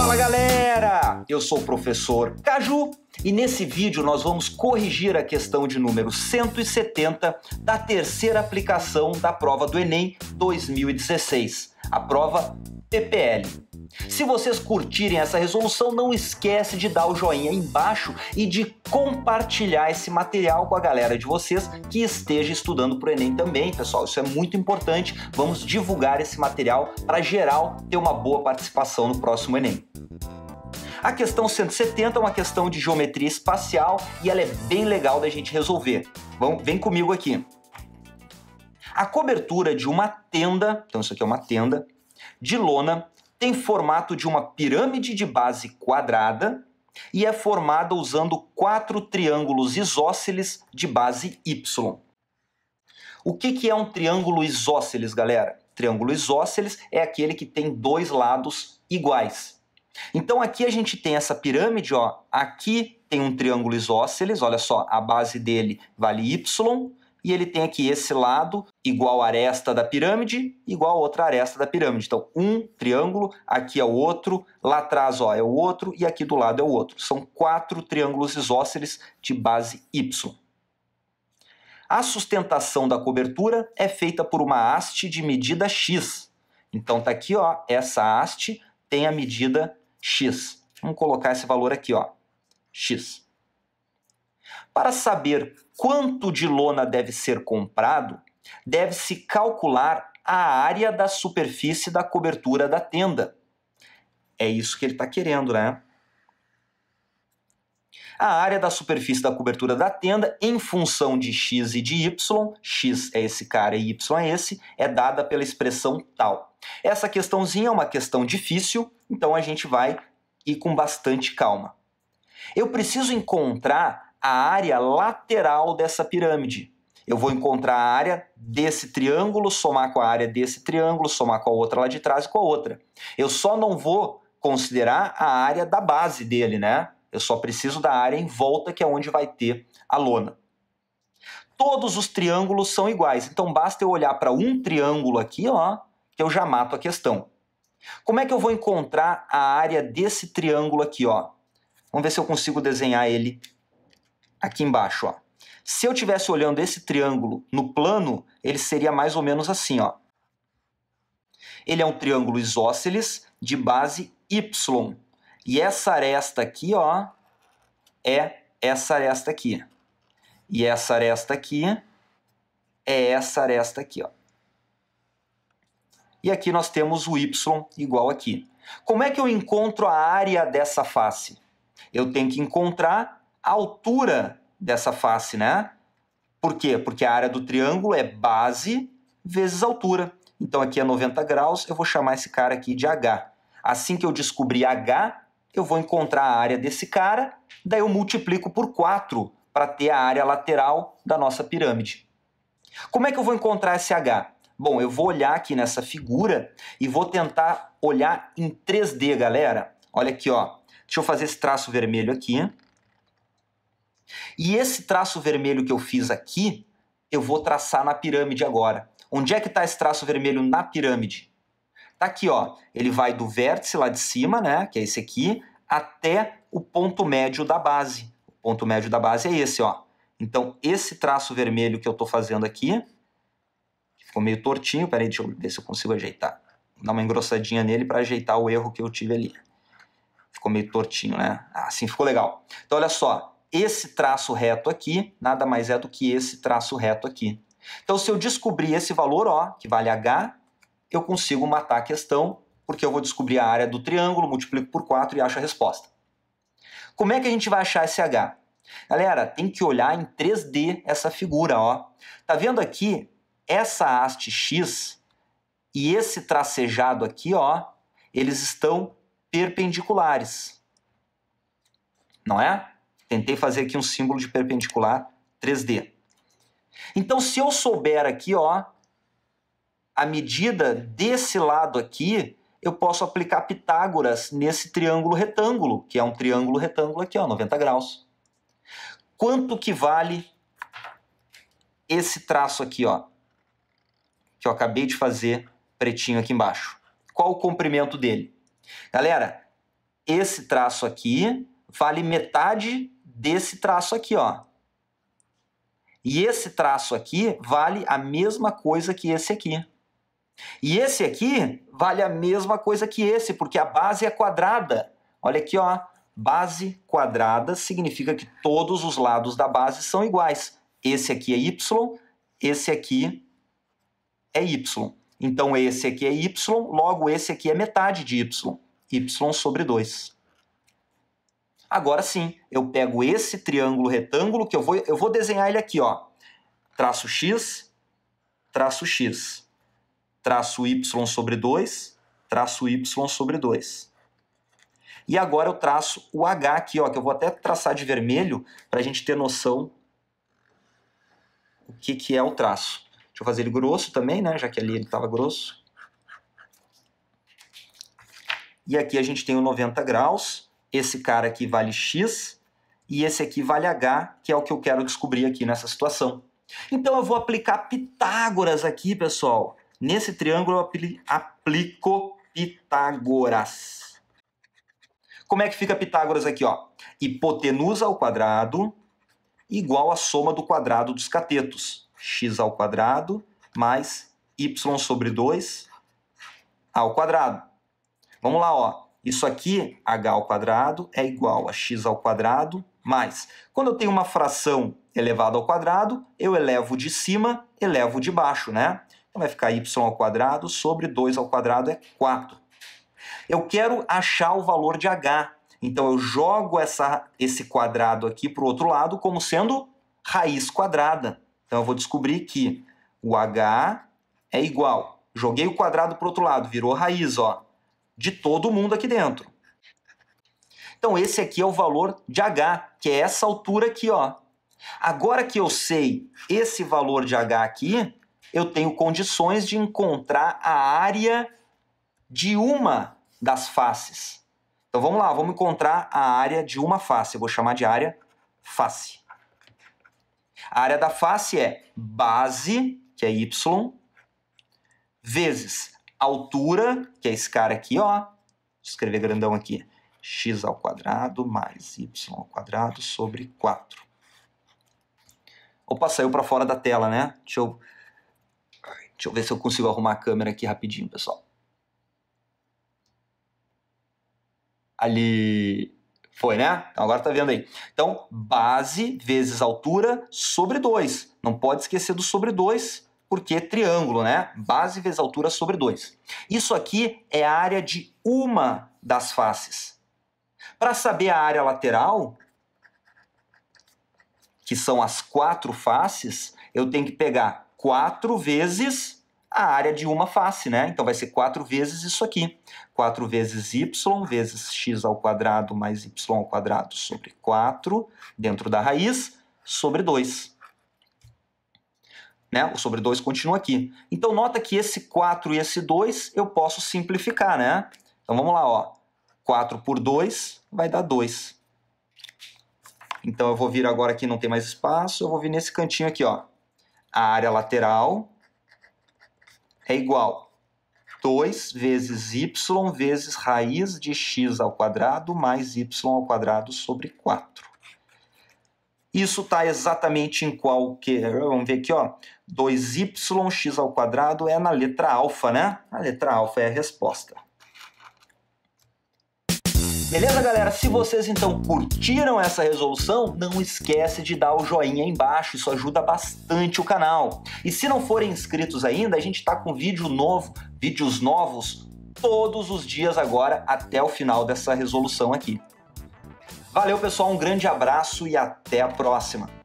Fala galera! Eu sou o professor Caju e nesse vídeo nós vamos corrigir a questão de número 170 da terceira aplicação da prova do Enem 2016, a prova PPL. Se vocês curtirem essa resolução, não esquece de dar o joinha embaixo e de compartilhar esse material com a galera de vocês que esteja estudando para o Enem também, pessoal. Isso é muito importante. Vamos divulgar esse material para geral ter uma boa participação no próximo Enem. A questão 170 é uma questão de geometria espacial e ela é bem legal da gente resolver. Vamos, vem comigo aqui. A cobertura de uma tenda, então isso aqui é uma tenda, de lona, tem formato de uma pirâmide de base quadrada e é formada usando quatro triângulos isósceles de base Y. O que, que é um triângulo isósceles, galera? Triângulo isósceles é aquele que tem dois lados iguais. Então aqui a gente tem essa pirâmide, ó, aqui tem um triângulo isósceles, olha só, a base dele vale y, e ele tem aqui esse lado igual a aresta da pirâmide, igual a outra aresta da pirâmide. Então, um triângulo, aqui é o outro, lá atrás ó, é o outro e aqui do lado é o outro. São quatro triângulos isósceles de base Y. A sustentação da cobertura é feita por uma haste de medida X. Então, tá aqui, ó, essa haste tem a medida x. Vamos colocar esse valor aqui, ó, x. Para saber quanto de lona deve ser comprado, deve-se calcular a área da superfície da cobertura da tenda. É isso que ele está querendo, né? A área da superfície da cobertura da tenda, em função de x e de y, x é esse cara e y é esse, é dada pela expressão tal. Essa questãozinha é uma questão difícil, então a gente vai ir com bastante calma. Eu preciso encontrar a área lateral dessa pirâmide. Eu vou encontrar a área desse triângulo, somar com a área desse triângulo, somar com a outra lá de trás e com a outra. Eu só não vou considerar a área da base dele, né? Eu só preciso da área em volta, que é onde vai ter a lona. Todos os triângulos são iguais, então basta eu olhar para um triângulo aqui, ó, que eu já mato a questão. Como é que eu vou encontrar a área desse triângulo aqui, ó? Vamos ver se eu consigo desenhar ele aqui embaixo, ó. Se eu estivesse olhando esse triângulo no plano, ele seria mais ou menos assim, ó. Ele é um triângulo isósceles de base Y. E essa aresta aqui, ó, é essa aresta aqui. E essa aresta aqui é essa aresta aqui, ó e aqui nós temos o y igual aqui. Como é que eu encontro a área dessa face? Eu tenho que encontrar a altura dessa face, né? Por quê? Porque a área do triângulo é base vezes altura. Então aqui é 90 graus, eu vou chamar esse cara aqui de H. Assim que eu descobrir H, eu vou encontrar a área desse cara, daí eu multiplico por 4 para ter a área lateral da nossa pirâmide. Como é que eu vou encontrar esse H? Bom, eu vou olhar aqui nessa figura e vou tentar olhar em 3D, galera. Olha aqui, ó. Deixa eu fazer esse traço vermelho aqui. E esse traço vermelho que eu fiz aqui, eu vou traçar na pirâmide agora. Onde é que está esse traço vermelho na pirâmide? Está aqui, ó. Ele vai do vértice lá de cima, né, que é esse aqui, até o ponto médio da base. O ponto médio da base é esse, ó. Então, esse traço vermelho que eu estou fazendo aqui, ficou meio tortinho, peraí, deixa eu ver se eu consigo ajeitar. Dar uma engrossadinha nele para ajeitar o erro que eu tive ali. Ficou meio tortinho, né? Assim ficou legal. Então, olha só, esse traço reto aqui nada mais é do que esse traço reto aqui. Então, se eu descobrir esse valor, ó, que vale H, eu consigo matar a questão, porque eu vou descobrir a área do triângulo, multiplico por 4 e acho a resposta. Como é que a gente vai achar esse H? Galera, tem que olhar em 3D essa figura, ó. Tá vendo aqui essa haste X e esse tracejado aqui, ó, eles estão perpendiculares. Não é? Tentei fazer aqui um símbolo de perpendicular 3D. Então, se eu souber aqui, ó, a medida desse lado aqui, eu posso aplicar Pitágoras nesse triângulo retângulo, que é um triângulo retângulo aqui, ó, 90 graus. Quanto que vale esse traço aqui, ó? que eu acabei de fazer pretinho aqui embaixo. Qual o comprimento dele? Galera, esse traço aqui vale metade desse traço aqui, ó. E esse traço aqui vale a mesma coisa que esse aqui. E esse aqui vale a mesma coisa que esse, porque a base é quadrada. Olha aqui, ó. Base quadrada significa que todos os lados da base são iguais. Esse aqui é y, esse aqui é y. Então esse aqui é y, logo esse aqui é metade de y, y sobre 2. Agora sim, eu pego esse triângulo retângulo que eu vou, eu vou desenhar ele aqui, ó. Traço x, traço x, traço y sobre 2, traço y sobre 2. E agora eu traço o h aqui, ó, que eu vou até traçar de vermelho para a gente ter noção o que, que é o traço. Deixa eu fazer ele grosso também, né? Já que ali ele estava grosso. E aqui a gente tem o 90 graus. Esse cara aqui vale X. E esse aqui vale H, que é o que eu quero descobrir aqui nessa situação. Então eu vou aplicar Pitágoras aqui, pessoal. Nesse triângulo eu aplico Pitágoras. Como é que fica Pitágoras aqui? Ó? Hipotenusa ao quadrado igual à soma do quadrado dos catetos x ao quadrado mais y sobre 2 ao quadrado. Vamos lá, ó. Isso aqui, h ao quadrado, é igual a x ao quadrado mais. Quando eu tenho uma fração elevada ao quadrado, eu elevo de cima, elevo de baixo, né? Então vai ficar y ao quadrado sobre 2 ao quadrado é 4. Eu quero achar o valor de h. Então eu jogo essa, esse quadrado aqui para o outro lado como sendo raiz quadrada. Então eu vou descobrir que o H é igual. Joguei o quadrado para o outro lado, virou raiz, ó, de todo mundo aqui dentro. Então esse aqui é o valor de H, que é essa altura aqui, ó. Agora que eu sei esse valor de H aqui, eu tenho condições de encontrar a área de uma das faces. Então vamos lá, vamos encontrar a área de uma face. Eu vou chamar de área face. A área da face é base, que é Y, vezes altura, que é esse cara aqui, ó. Vou escrever grandão aqui. x ao quadrado mais y ao quadrado sobre 4. Opa, saiu para fora da tela, né? Deixa eu... Deixa eu ver se eu consigo arrumar a câmera aqui rapidinho, pessoal. Ali... Foi, né? Então agora tá vendo aí. Então, base vezes altura sobre 2. Não pode esquecer do sobre 2, porque é triângulo, né? Base vezes altura sobre 2. Isso aqui é a área de uma das faces. Para saber a área lateral, que são as quatro faces, eu tenho que pegar 4 vezes a área de uma face, né? Então vai ser 4 vezes isso aqui. 4 vezes y vezes x ao quadrado mais y ao quadrado sobre 4 dentro da raiz sobre 2. Né? O sobre 2 continua aqui. Então nota que esse 4 e esse 2 eu posso simplificar, né? Então vamos lá, ó. 4 por 2 vai dar 2. Então eu vou vir agora aqui, não tem mais espaço, eu vou vir nesse cantinho aqui, ó. A área lateral é igual 2 vezes y vezes raiz de x ao quadrado mais y ao quadrado sobre 4. Isso está exatamente em qualquer. Vamos ver aqui, ó. 2yx ao quadrado é na letra alfa, né? A letra alfa é a resposta. Beleza, galera? Se vocês então curtiram essa resolução, não esquece de dar o joinha aí embaixo, isso ajuda bastante o canal. E se não forem inscritos ainda, a gente está com vídeo novo, vídeos novos todos os dias agora até o final dessa resolução aqui. Valeu, pessoal, um grande abraço e até a próxima.